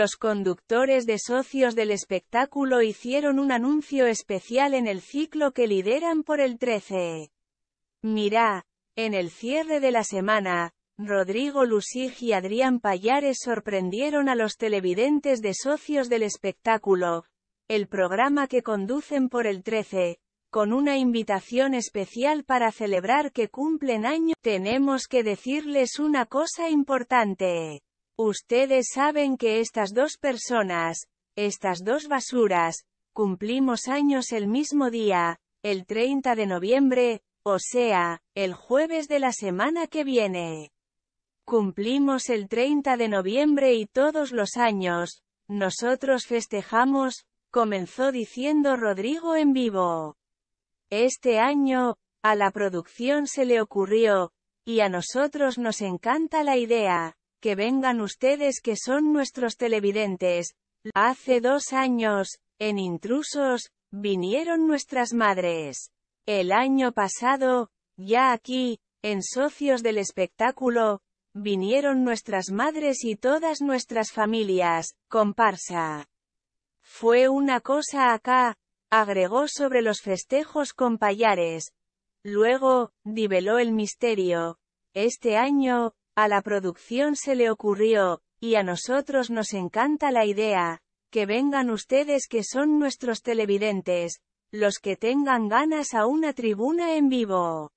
Los conductores de socios del espectáculo hicieron un anuncio especial en el ciclo que lideran por el 13. Mirá, en el cierre de la semana, Rodrigo Lusig y Adrián Payares sorprendieron a los televidentes de socios del espectáculo, el programa que conducen por el 13, con una invitación especial para celebrar que cumplen año. Tenemos que decirles una cosa importante. Ustedes saben que estas dos personas, estas dos basuras, cumplimos años el mismo día, el 30 de noviembre, o sea, el jueves de la semana que viene. Cumplimos el 30 de noviembre y todos los años, nosotros festejamos, comenzó diciendo Rodrigo en vivo. Este año, a la producción se le ocurrió, y a nosotros nos encanta la idea, que vengan ustedes que son nuestros televidentes. Hace dos años, en Intrusos, vinieron nuestras madres. El año pasado, ya aquí, en Socios del Espectáculo, vinieron nuestras madres y todas nuestras familias, comparsa. Fue una cosa acá, agregó sobre los festejos con payares. Luego, diveló el misterio. Este año, a la producción se le ocurrió, y a nosotros nos encanta la idea, que vengan ustedes que son nuestros televidentes, los que tengan ganas a una tribuna en vivo.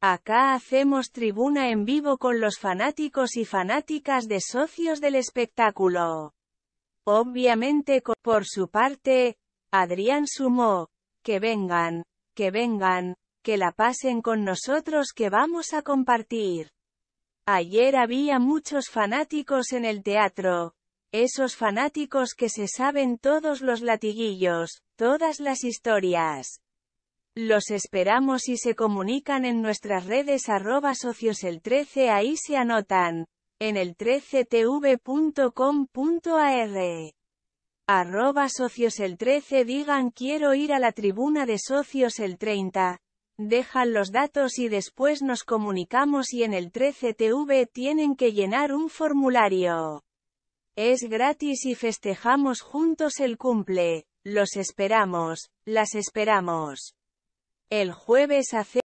Acá hacemos tribuna en vivo con los fanáticos y fanáticas de socios del espectáculo. Obviamente, por su parte, Adrián sumó, que vengan, que vengan, que la pasen con nosotros que vamos a compartir. Ayer había muchos fanáticos en el teatro. Esos fanáticos que se saben todos los latiguillos, todas las historias. Los esperamos y se comunican en nuestras redes arroba socios el 13 ahí se anotan. En el 13tv.com.ar Arroba socios el 13 digan quiero ir a la tribuna de socios el 30, Dejan los datos y después nos comunicamos y en el 13TV tienen que llenar un formulario. Es gratis y festejamos juntos el cumple. Los esperamos, las esperamos. El jueves hace